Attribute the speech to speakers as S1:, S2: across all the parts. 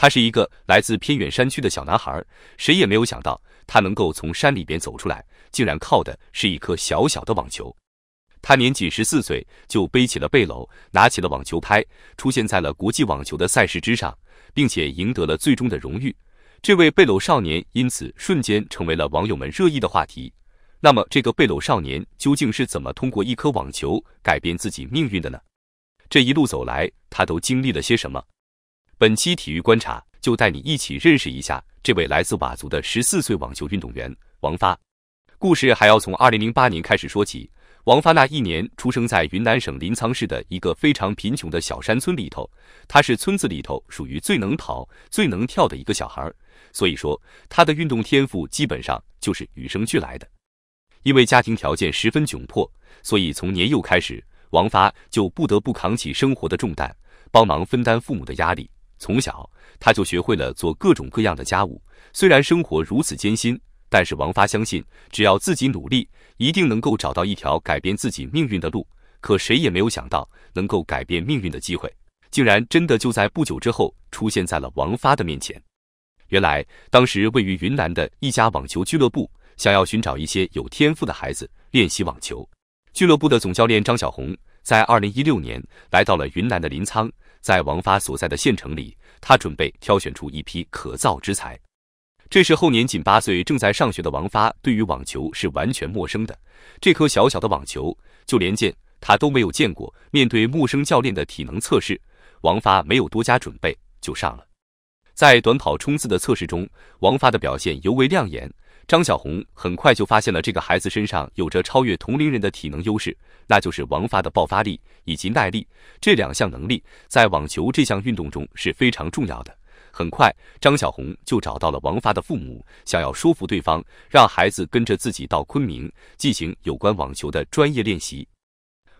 S1: 他是一个来自偏远山区的小男孩，谁也没有想到他能够从山里边走出来，竟然靠的是一颗小小的网球。他年仅十四岁就背起了背篓，拿起了网球拍，出现在了国际网球的赛事之上，并且赢得了最终的荣誉。这位背篓少年因此瞬间成为了网友们热议的话题。那么，这个背篓少年究竟是怎么通过一颗网球改变自己命运的呢？这一路走来，他都经历了些什么？本期体育观察就带你一起认识一下这位来自佤族的十四岁网球运动员王发。故事还要从二零零八年开始说起。王发那一年出生在云南省临沧市的一个非常贫穷的小山村里头，他是村子里头属于最能跑、最能跳的一个小孩，所以说他的运动天赋基本上就是与生俱来的。因为家庭条件十分窘迫，所以从年幼开始，王发就不得不扛起生活的重担，帮忙分担父母的压力。从小，他就学会了做各种各样的家务。虽然生活如此艰辛，但是王发相信，只要自己努力，一定能够找到一条改变自己命运的路。可谁也没有想到，能够改变命运的机会，竟然真的就在不久之后出现在了王发的面前。原来，当时位于云南的一家网球俱乐部想要寻找一些有天赋的孩子练习网球。俱乐部的总教练张小红在二零一六年来到了云南的临沧。在王发所在的县城里，他准备挑选出一批可造之才。这时，后年仅八岁正在上学的王发，对于网球是完全陌生的。这颗小小的网球，就连见他都没有见过。面对陌生教练的体能测试，王发没有多加准备就上了。在短跑冲刺的测试中，王发的表现尤为亮眼。张小红很快就发现了这个孩子身上有着超越同龄人的体能优势，那就是王发的爆发力以及耐力这两项能力，在网球这项运动中是非常重要的。很快，张小红就找到了王发的父母，想要说服对方让孩子跟着自己到昆明进行有关网球的专业练习。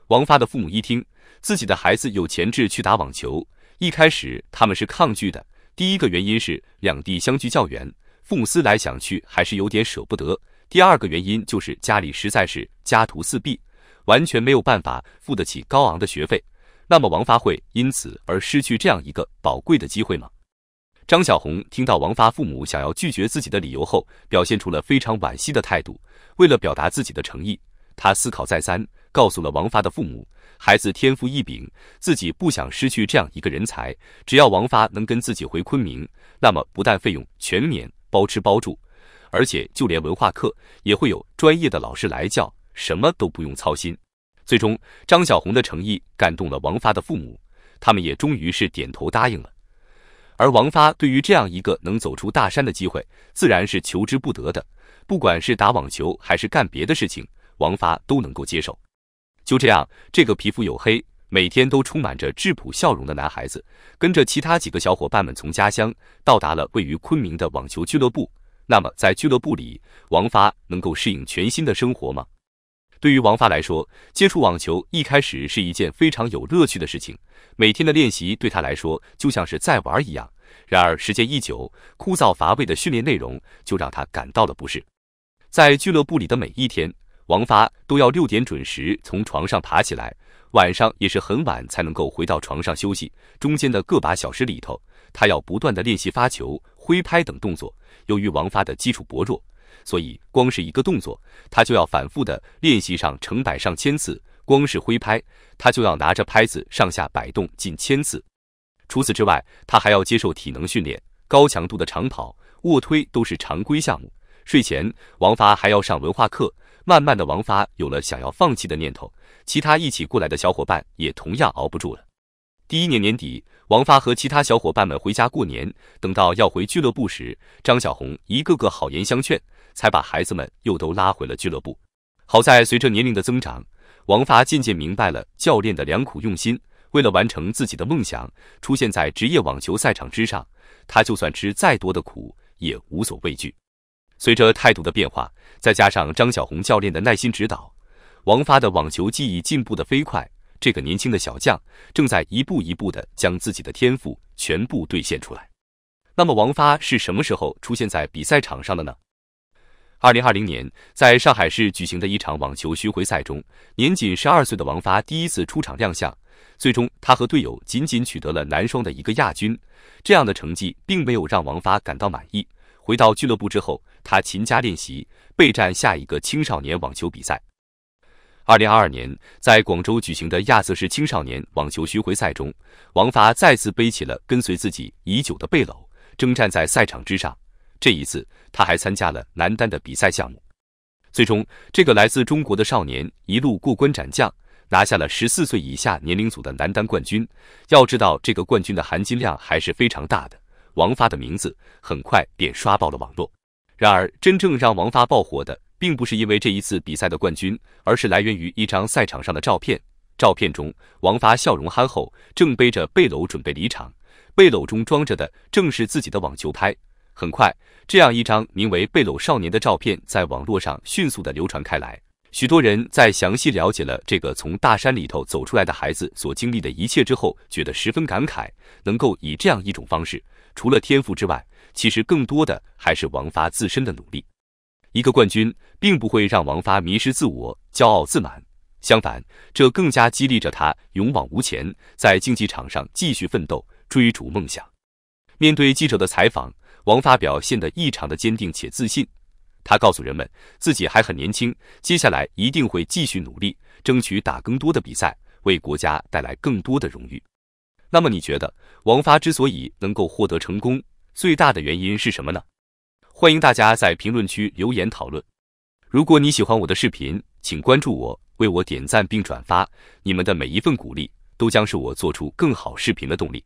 S1: 王发的父母一听自己的孩子有潜质去打网球，一开始他们是抗拒的。第一个原因是两地相距较远。父母思来想去，还是有点舍不得。第二个原因就是家里实在是家徒四壁，完全没有办法付得起高昂的学费。那么王发会因此而失去这样一个宝贵的机会吗？张小红听到王发父母想要拒绝自己的理由后，表现出了非常惋惜的态度。为了表达自己的诚意，他思考再三，告诉了王发的父母：孩子天赋异禀，自己不想失去这样一个人才。只要王发能跟自己回昆明，那么不但费用全免。包吃包住，而且就连文化课也会有专业的老师来教，什么都不用操心。最终，张小红的诚意感动了王发的父母，他们也终于是点头答应了。而王发对于这样一个能走出大山的机会，自然是求之不得的。不管是打网球还是干别的事情，王发都能够接受。就这样，这个皮肤黝黑。每天都充满着质朴笑容的男孩子，跟着其他几个小伙伴们从家乡到达了位于昆明的网球俱乐部。那么，在俱乐部里，王发能够适应全新的生活吗？对于王发来说，接触网球一开始是一件非常有乐趣的事情，每天的练习对他来说就像是在玩一样。然而，时间一久，枯燥乏味的训练内容就让他感到了不适。在俱乐部里的每一天，王发都要六点准时从床上爬起来。晚上也是很晚才能够回到床上休息，中间的个把小时里头，他要不断的练习发球、挥拍等动作。由于王发的基础薄弱，所以光是一个动作，他就要反复的练习上成百上千次。光是挥拍，他就要拿着拍子上下摆动近千次。除此之外，他还要接受体能训练，高强度的长跑、卧推都是常规项目。睡前，王发还要上文化课。慢慢的，王发有了想要放弃的念头。其他一起过来的小伙伴也同样熬不住了。第一年年底，王发和其他小伙伴们回家过年。等到要回俱乐部时，张小红一个个好言相劝，才把孩子们又都拉回了俱乐部。好在随着年龄的增长，王发渐渐明白了教练的良苦用心。为了完成自己的梦想，出现在职业网球赛场之上，他就算吃再多的苦也无所畏惧。随着态度的变化。再加上张小红教练的耐心指导，王发的网球技艺进步的飞快。这个年轻的小将正在一步一步的将自己的天赋全部兑现出来。那么，王发是什么时候出现在比赛场上的呢？二零二零年，在上海市举行的一场网球巡回赛中，年仅十二岁的王发第一次出场亮相。最终，他和队友仅仅取得了男双的一个亚军。这样的成绩并没有让王发感到满意。回到俱乐部之后，他勤加练习，备战下一个青少年网球比赛。二零二二年，在广州举行的亚瑟士青少年网球巡回赛中，王发再次背起了跟随自己已久的背篓，征战在赛场之上。这一次，他还参加了男单的比赛项目。最终，这个来自中国的少年一路过关斩将，拿下了十四岁以下年龄组的男单冠军。要知道，这个冠军的含金量还是非常大的。王发的名字很快便刷爆了网络。然而，真正让王发爆火的，并不是因为这一次比赛的冠军，而是来源于一张赛场上的照片。照片中，王发笑容憨厚，正背着背篓准备离场，背篓中装着的正是自己的网球拍。很快，这样一张名为“背篓少年”的照片在网络上迅速的流传开来。许多人在详细了解了这个从大山里头走出来的孩子所经历的一切之后，觉得十分感慨，能够以这样一种方式。除了天赋之外，其实更多的还是王发自身的努力。一个冠军并不会让王发迷失自我、骄傲自满，相反，这更加激励着他勇往无前，在竞技场上继续奋斗，追逐梦想。面对记者的采访，王发表现得异常的坚定且自信。他告诉人们，自己还很年轻，接下来一定会继续努力，争取打更多的比赛，为国家带来更多的荣誉。那么你觉得王发之所以能够获得成功，最大的原因是什么呢？欢迎大家在评论区留言讨论。如果你喜欢我的视频，请关注我，为我点赞并转发，你们的每一份鼓励都将是我做出更好视频的动力。